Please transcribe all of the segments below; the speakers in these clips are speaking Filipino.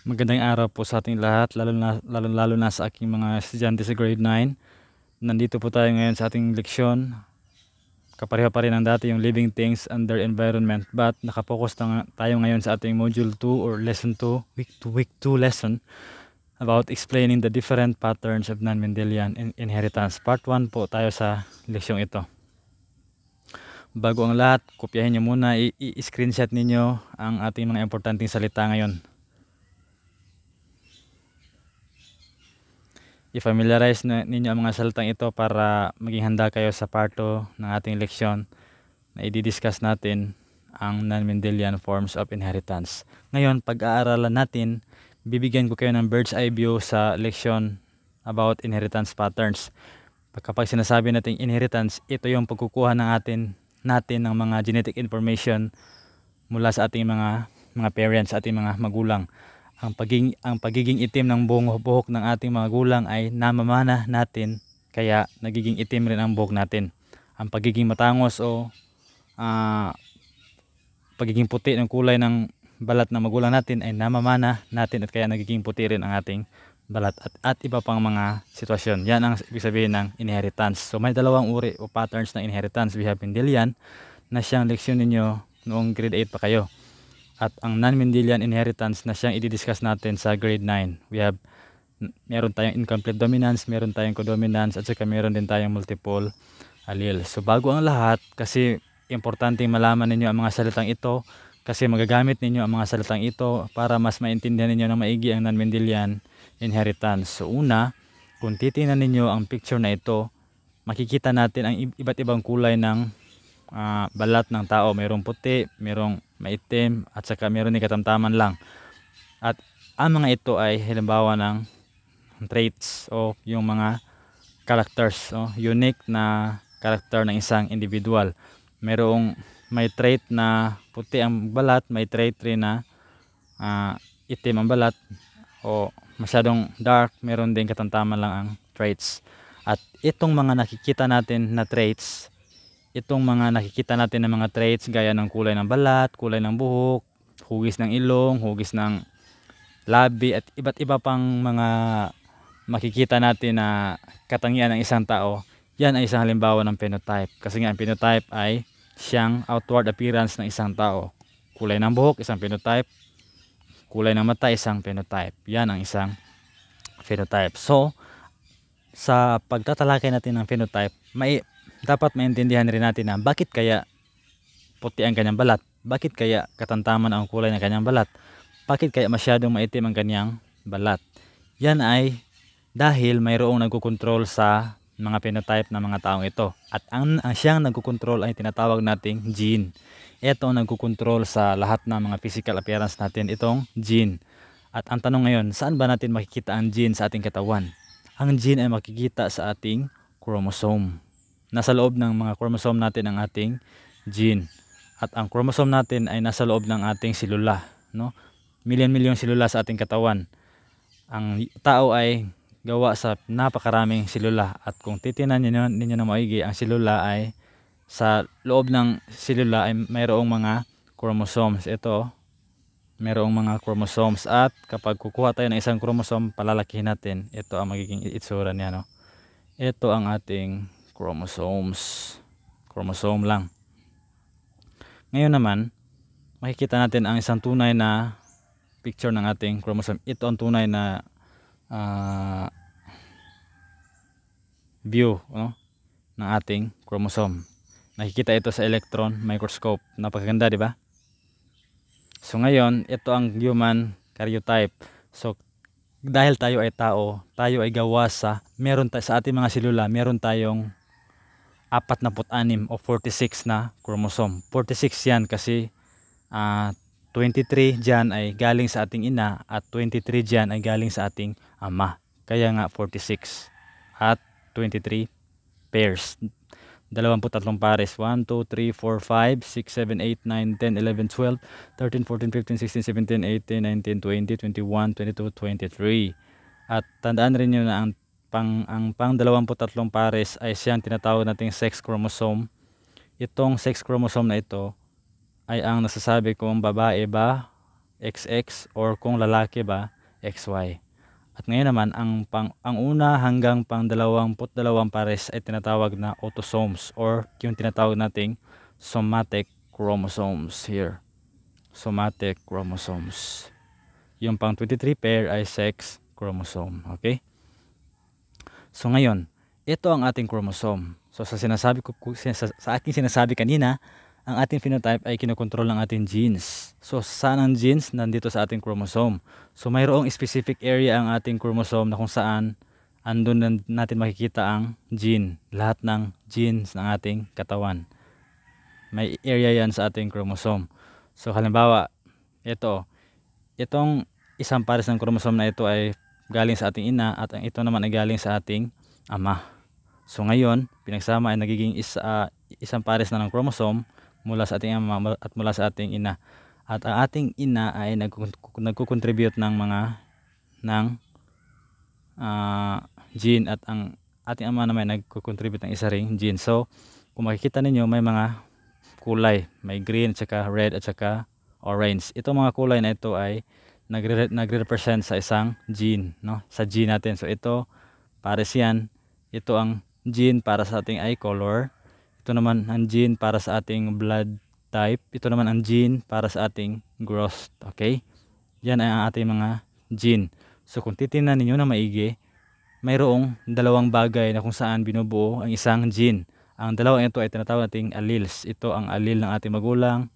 Magandang araw po sa ating lahat, lalo na, lalo, lalo na sa aking mga estudyante sa grade 9. Nandito po tayo ngayon sa ating leksyon. Kapareho pa rin ang dati yung living things under environment but nakapokus na tayo ngayon sa ating module 2 or lesson 2, week 2, week 2 lesson about explaining the different patterns of non-Mendelian inheritance. Part 1 po tayo sa leksyong ito. Bago ang lahat, kopyahin nyo muna, i-screenshot ninyo ang ating mga importanteng salita ngayon i-familiarize ninyo ang mga salitang ito para maging handa kayo sa part 2 ng ating leksyon na i-discuss natin ang non-Mendelian forms of inheritance. Ngayon, pag-aaralan natin, bibigyan ko kayo ng bird's eye view sa leksyon about inheritance patterns. Kapag sinasabi natin inheritance, ito yung pagkukuha ng atin, natin ng mga genetic information mula sa ating mga mga parents, ating mga magulang ang pagiging, ang pagiging itim ng buong buhok ng ating mga gulang ay namamana natin kaya nagiging itim rin ang buhok natin. Ang pagiging matangos o uh, pagiging puti ng kulay ng balat ng magulang natin ay namamana natin at kaya nagiging puti rin ang ating balat at, at iba pang mga sitwasyon. Yan ang ibig sabihin ng inheritance. So may dalawang uri o patterns ng inheritance. We have Mendelian na siyang leksyon ninyo noong grade 8 pa kayo at ang non-Mendelian inheritance na siyang i-discuss natin sa grade 9. We have, meron tayong incomplete dominance, meron tayong codominance, at saka meron din tayong multiple allele. So bago ang lahat, kasi importante malaman ninyo ang mga salitang ito, kasi magagamit ninyo ang mga salitang ito para mas maintindihan ninyo ng maigi ang non-Mendelian inheritance. So una, kung titingnan ninyo ang picture na ito, makikita natin ang iba't ibang kulay ng uh, balat ng tao. Mayroong puti, mayroong maitim at saka meron din katamtaman lang. At ang mga ito ay halimbawa ng traits o yung mga characters o unique na character ng isang individual. Merong may trait na puti ang balat, may trait rin na uh, itim ang balat o masyadong dark, meron din katamtaman lang ang traits. At itong mga nakikita natin na traits itong mga nakikita natin ng mga traits gaya ng kulay ng balat, kulay ng buhok, hugis ng ilong, hugis ng labi at iba't iba pang mga makikita natin na katangian ng isang tao. Yan ay isang halimbawa ng phenotype. Kasi nga ang phenotype ay siyang outward appearance ng isang tao. Kulay ng buhok, isang phenotype. Kulay ng mata, isang phenotype. Yan ang isang phenotype. So, sa pagtatalakay natin ng phenotype, may dapat maintindihan rin natin na bakit kaya puti ang kanyang balat? Bakit kaya katantaman ang kulay ng kanyang balat? Bakit kaya masyadong maitim ang kanyang balat? Yan ay dahil mayroong nagkukontrol sa mga phenotype ng mga taong ito. At ang, ang siyang nagkukontrol ay tinatawag nating gene. Ito ang nagkukontrol sa lahat ng mga physical appearance natin, itong gene. At ang tanong ngayon, saan ba natin makikita ang gene sa ating katawan? Ang gene ay makikita sa ating chromosome nasa loob ng mga chromosome natin ang ating gene. At ang chromosome natin ay nasa loob ng ating selula, no? Million-million selula sa ating katawan. Ang tao ay gawa sa napakaraming selula at kung titingnan niyo ninyo na maigi, ang selula ay sa loob ng selula ay mayroong mga chromosomes. Ito, mayroong mga chromosomes at kapag kukuha tayo ng isang chromosome, palalakihin natin. Ito ang magiging itsura niya, no? Ito ang ating chromosomes. Chromosome lang. Ngayon naman, makikita natin ang isang tunay na picture ng ating chromosome. Ito ang tunay na uh, view no, ng ating chromosome. Nakikita ito sa electron microscope. Napakaganda, di ba? So ngayon, ito ang human karyotype. So dahil tayo ay tao, tayo ay gawa sa meron tayo sa ating mga selula, meron tayong 46 o 46 na chromosome. 46 yan kasi uh, ah, 23 dyan ay galing sa ating ina at 23 dyan ay galing sa ating ama. Kaya nga 46 at 23 pairs. 23 pares. 1, 2, 3, 4, 5, 6, 7, 8, 9, 10, 11, 12, 13, 14, 15, 16, 17, 18, 19, 20, 21, 22, 23. At tandaan rin nyo na ang pang ang pang 23 pares ay siyang tinatawag nating sex chromosome. Itong sex chromosome na ito ay ang nasasabi kung babae ba XX or kung lalaki ba XY. At ngayon naman ang pang ang una hanggang pang 22 pares ay tinatawag na autosomes or yung tinatawag nating somatic chromosomes here. Somatic chromosomes. Yung pang 23 pair ay sex chromosome, okay? So ngayon, ito ang ating chromosome. So sa sinasabi ko sa, sa akin sinasabi kanina, ang ating phenotype ay kinokontrol ng ating genes. So saan ang genes nandito sa ating chromosome? So mayroong specific area ang ating chromosome na kung saan andun natin makikita ang gene, lahat ng genes ng ating katawan. May area yan sa ating chromosome. So halimbawa, ito, itong isang pares ng chromosome na ito ay galing sa ating ina at ang ito naman ay galing sa ating ama. So ngayon, pinagsama ay nagiging isa, uh, isang pares na ng chromosome mula sa ating ama at mula sa ating ina. At ang ating ina ay nagko-contribute ng mga ng uh, gene at ang ating ama naman nagko-contribute ng isa ring gene. So, kung makikita ninyo, may mga kulay. May green, at saka red, at saka orange. Ito mga kulay na ito ay nagre nagre sa isang gene, no? Sa gene natin. So ito pares yan. Ito ang gene para sa ating eye color. Ito naman ang gene para sa ating blood type. Ito naman ang gene para sa ating growth, okay? Yan ang ating mga gene. So kung titingnan niyo na maigi, mayroong dalawang bagay na kung saan binubuo ang isang gene. Ang dalawang ito ay tinatawag nating alleles. Ito ang allele ng ating magulang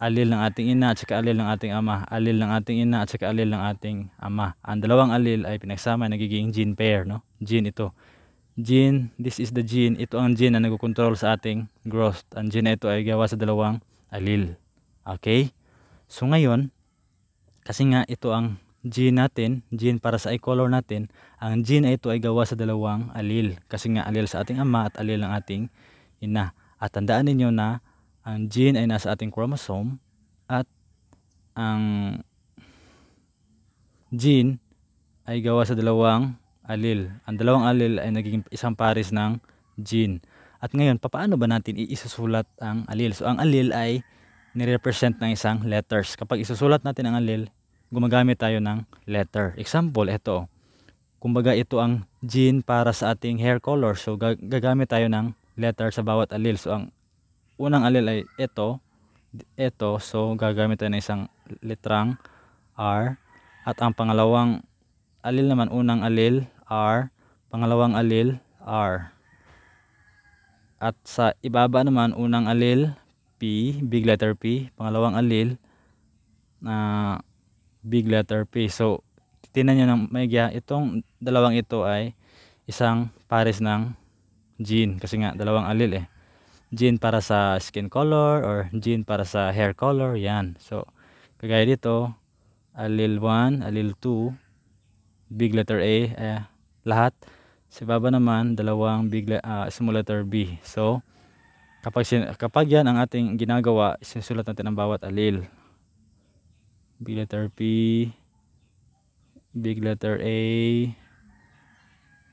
alil ng ating ina at saka alil ng ating ama, alil ng ating ina at saka alil ng ating ama. Ang dalawang alil ay pinagsama nagiging gene pair, no? Gene ito. Gene, this is the gene, ito ang gene na nagkokontrol sa ating growth. Ang gene ito ay gawa sa dalawang alil. Okay? So ngayon, kasi nga ito ang gene natin, gene para sa eye color natin, ang gene ito ay gawa sa dalawang alil. Kasi nga alil sa ating ama at alil ng ating ina. At tandaan ninyo na ang gene ay nasa ating chromosome at ang gene ay gawa sa dalawang allele. Ang dalawang allele ay naging isang pares ng gene. At ngayon, paano ba natin iisusulat ang allele? So, ang allele ay nirepresent ng isang letters. Kapag isusulat natin ang allele, gumagamit tayo ng letter. Example, ito. Kumbaga, ito ang gene para sa ating hair color. So, gagamit tayo ng letter sa bawat allele. So, ang unang alil ay ito ito so gagamit tayo ng isang litrang R at ang pangalawang alil naman unang alil R pangalawang alil R at sa ibaba naman unang alil P big letter P pangalawang alil na uh, big letter P so tinan nyo ng megya itong dalawang ito ay isang pares ng gene kasi nga dalawang alil eh gene para sa skin color or gene para sa hair color, yan. So, kagaya dito, allele 1, allele 2, big letter A, eh, lahat. si baba naman, dalawang big uh, small letter B. So, kapag, kapag yan ang ating ginagawa, sinusulat natin ang bawat allele. Big letter P, big letter A,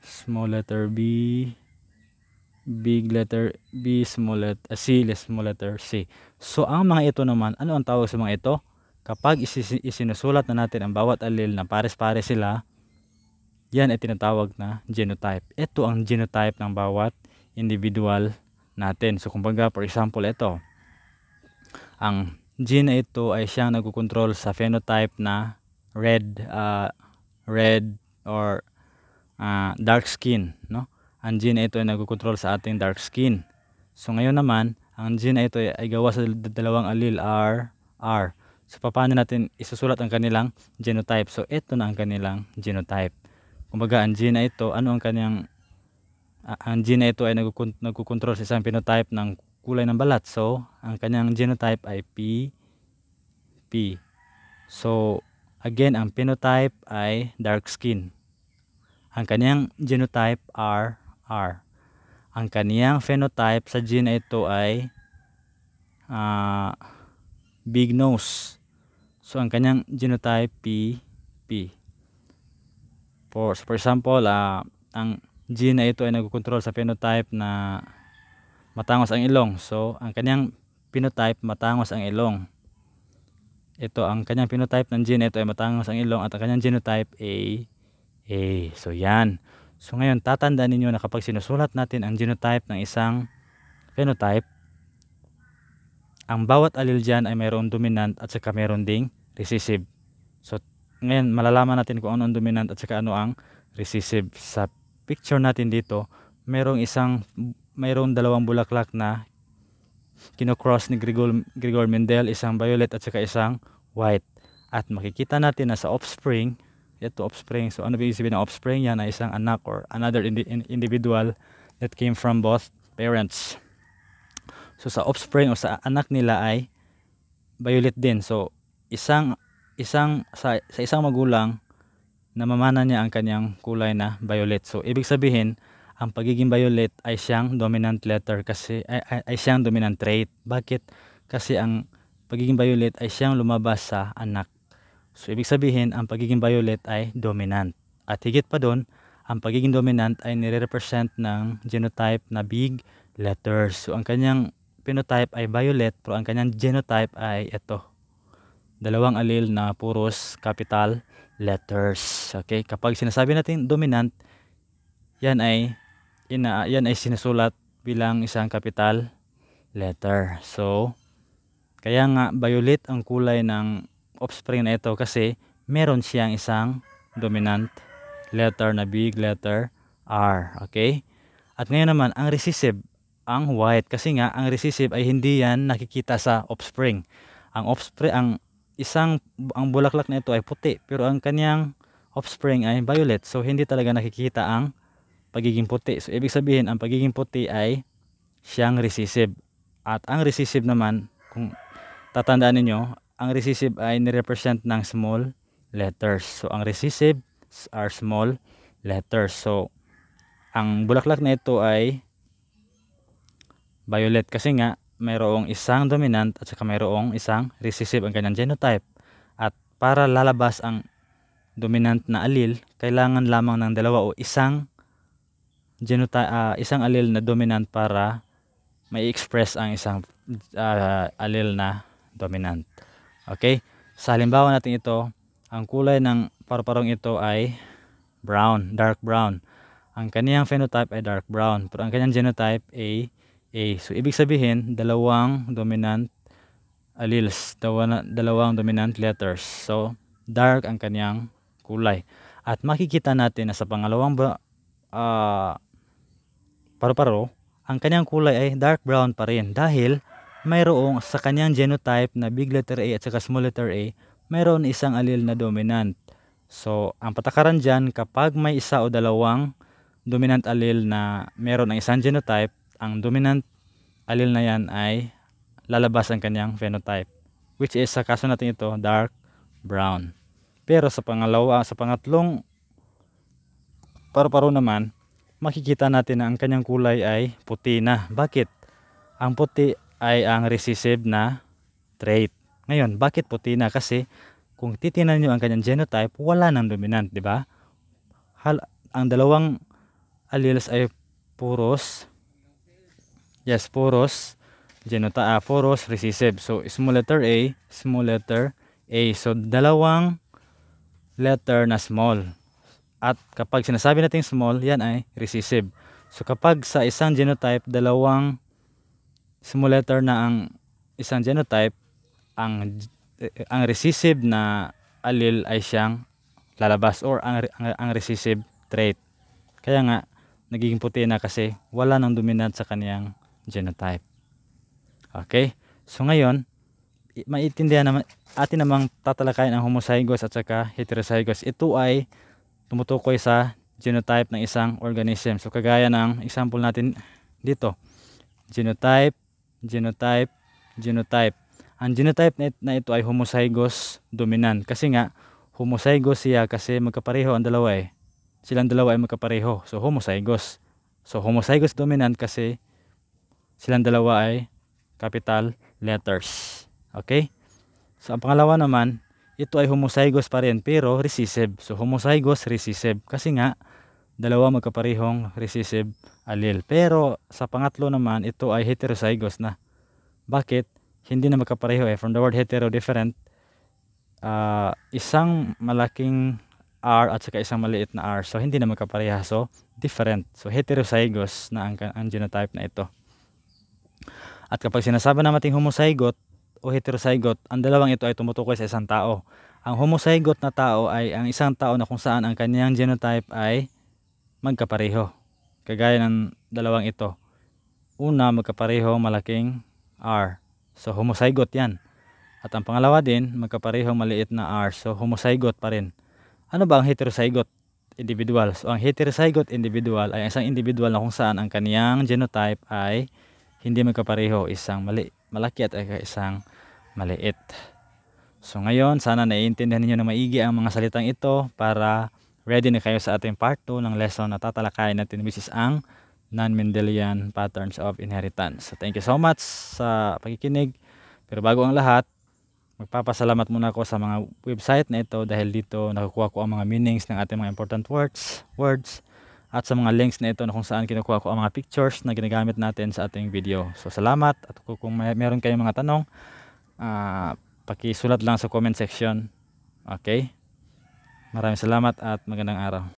small letter B, big letter B, small letter uh, C, small letter C. So ang mga ito naman, ano ang tawag sa mga ito? Kapag isis isinusulat na natin ang bawat allele na pares pares sila, yan ay tinatawag na genotype. Ito ang genotype ng bawat individual natin. So kumbaga, for example, ito. Ang gene ito ay siyang nagkukontrol sa phenotype na red, uh, red or uh, dark skin, no? ang gene ito ay nagkukontrol sa ating dark skin. So ngayon naman, ang gene ito ay gawa sa dalawang allele R, R. So paano natin isusulat ang kanilang genotype? So ito na ang kanilang genotype. Kumbaga ang gene na ito, ano ang kanyang ang gene na ito ay nagkukontrol sa isang phenotype ng kulay ng balat. So ang kanyang genotype ay P P. So again ang phenotype ay dark skin. Ang kanyang genotype R R. Ang kaniyang phenotype sa gene na ito ay uh, big nose. So, ang kaniyang genotype P, P. For, for example, uh, ang gene na ito ay nagkukontrol sa phenotype na matangos ang ilong. So, ang kaniyang phenotype, matangos ang ilong. Ito, ang kaniyang phenotype ng gene ito ay matangos ang ilong at ang kaniyang genotype A, A. So, yan. So ngayon, tatandaan ninyo na kapag sinusulat natin ang genotype ng isang phenotype, ang bawat allele dyan ay mayroong dominant at saka mayroong ding recessive. So ngayon, malalaman natin kung ano ang dominant at saka ano ang recessive. Sa picture natin dito, mayroong isang, mayroong dalawang bulaklak na kinocross ni Gregor, Grigor Mendel, isang violet at saka isang white. At makikita natin na sa offspring ito offspring. So ano ba yung sabihin ng offspring? Yan ay isang anak or another indi individual that came from both parents. So sa offspring o sa anak nila ay violet din. So isang isang sa, sa isang magulang namamana niya ang kanyang kulay na violet. So ibig sabihin ang pagiging violet ay siyang dominant letter kasi ay, ay, ay siyang dominant trait. Bakit? Kasi ang pagiging violet ay siyang lumabas sa anak So ibig sabihin, ang pagiging violet ay dominant. At higit pa doon, ang pagiging dominant ay nire-represent ng genotype na big letters. So ang kanyang phenotype ay violet, pero ang kanyang genotype ay ito. Dalawang allele na puros capital letters. Okay, kapag sinasabi natin dominant, yan ay ina, yan ay sinusulat bilang isang capital letter. So, kaya nga violet ang kulay ng offspring na ito kasi meron siyang isang dominant letter na big letter R. Okay? At ngayon naman, ang recessive, ang white. Kasi nga, ang recessive ay hindi yan nakikita sa offspring. Ang offspring, ang isang, ang bulaklak na ito ay puti. Pero ang kanyang offspring ay violet. So, hindi talaga nakikita ang pagiging puti. So, ibig sabihin, ang pagiging puti ay siyang recessive. At ang recessive naman, kung tatandaan ninyo, ang recessive ay nirepresent ng small letters. So, ang recessive are small letters. So, ang bulaklak na ito ay violet kasi nga mayroong isang dominant at saka mayroong isang recessive ang kanyang genotype. At para lalabas ang dominant na allele, kailangan lamang ng dalawa o isang genotype, uh, ah, isang allele na dominant para may express ang isang uh, allele na dominant. Okay? Sa halimbawa natin ito, ang kulay ng paru-parong ito ay brown, dark brown. Ang kaniyang phenotype ay dark brown, pero ang kaniyang genotype ay A. So, ibig sabihin, dalawang dominant alleles, dalawang dominant letters. So, dark ang kaniyang kulay. At makikita natin na sa pangalawang uh, paru-paro, ang kaniyang kulay ay dark brown pa rin dahil mayroong sa kanyang genotype na big letter A at saka small letter A, mayroon isang allele na dominant. So, ang patakaran dyan, kapag may isa o dalawang dominant allele na meron ang isang genotype, ang dominant allele na yan ay lalabas ang kanyang phenotype. Which is, sa kaso natin ito, dark brown. Pero sa pangalawa, sa pangatlong paru-paro naman, makikita natin na ang kanyang kulay ay puti na. Bakit? Ang puti ay ang recessive na trait. Ngayon, bakit puti na? Kasi kung titingnan niyo ang kanyang genotype, wala nang dominant, di ba? ang dalawang alleles ay puros. Yes, puros. genotype, ah, puros recessive. So, small letter A, small letter A. So, dalawang letter na small. At kapag sinasabi natin small, yan ay recessive. So, kapag sa isang genotype, dalawang simulator na ang isang genotype, ang eh, ang recessive na allele ay siyang lalabas or ang, ang, ang recessive trait. Kaya nga, nagiging puti na kasi wala nang dominant sa kaniyang genotype. Okay? So ngayon, maiintindihan naman, atin namang tatalakayin ang homozygous at saka heterozygous. Ito ay tumutukoy sa genotype ng isang organism. So kagaya ng example natin dito, genotype genotype, genotype. Ang genotype na ito, ay homozygous dominant. Kasi nga, homozygous siya kasi magkapareho ang dalawa eh. Silang dalawa ay magkapareho. So, homozygous. So, homozygous dominant kasi silang dalawa ay capital letters. Okay? So, ang pangalawa naman, ito ay homozygous pa rin pero recessive. So, homozygous, recessive. Kasi nga, dalawa magkaparehong recessive allele. Pero sa pangatlo naman, ito ay heterozygous na. Bakit? Hindi na magkapareho eh. From the word hetero, different. Uh, isang malaking R at saka isang maliit na R. So, hindi na magkapareha. So, different. So, heterozygous na ang, ang genotype na ito. At kapag sinasabi na natin homozygote o heterozygote, ang dalawang ito ay tumutukoy sa isang tao. Ang homozygote na tao ay ang isang tao na kung saan ang kanyang genotype ay magkapareho. Kagaya ng dalawang ito. Una, magkapareho malaking R. So, homozygote yan. At ang pangalawa din, magkapareho maliit na R. So, homozygote pa rin. Ano ba ang heterozygote individual? So, ang heterozygote individual ay isang individual na kung saan ang kaniyang genotype ay hindi magkapareho. Isang mali malaki at isang maliit. So ngayon, sana naiintindihan niyo na maigi ang mga salitang ito para ready na kayo sa ating part 2 ng lesson na tatalakayin natin which is ang non-Mendelian patterns of inheritance. So, thank you so much sa pagkikinig. Pero bago ang lahat, magpapasalamat muna ako sa mga website na ito dahil dito nakukuha ko ang mga meanings ng ating mga important words, words at sa mga links na ito na kung saan kinukuha ko ang mga pictures na ginagamit natin sa ating video. So salamat at kung may, meron kayong mga tanong, uh, pakisulat lang sa comment section. Okay? Maraming salamat at magandang araw.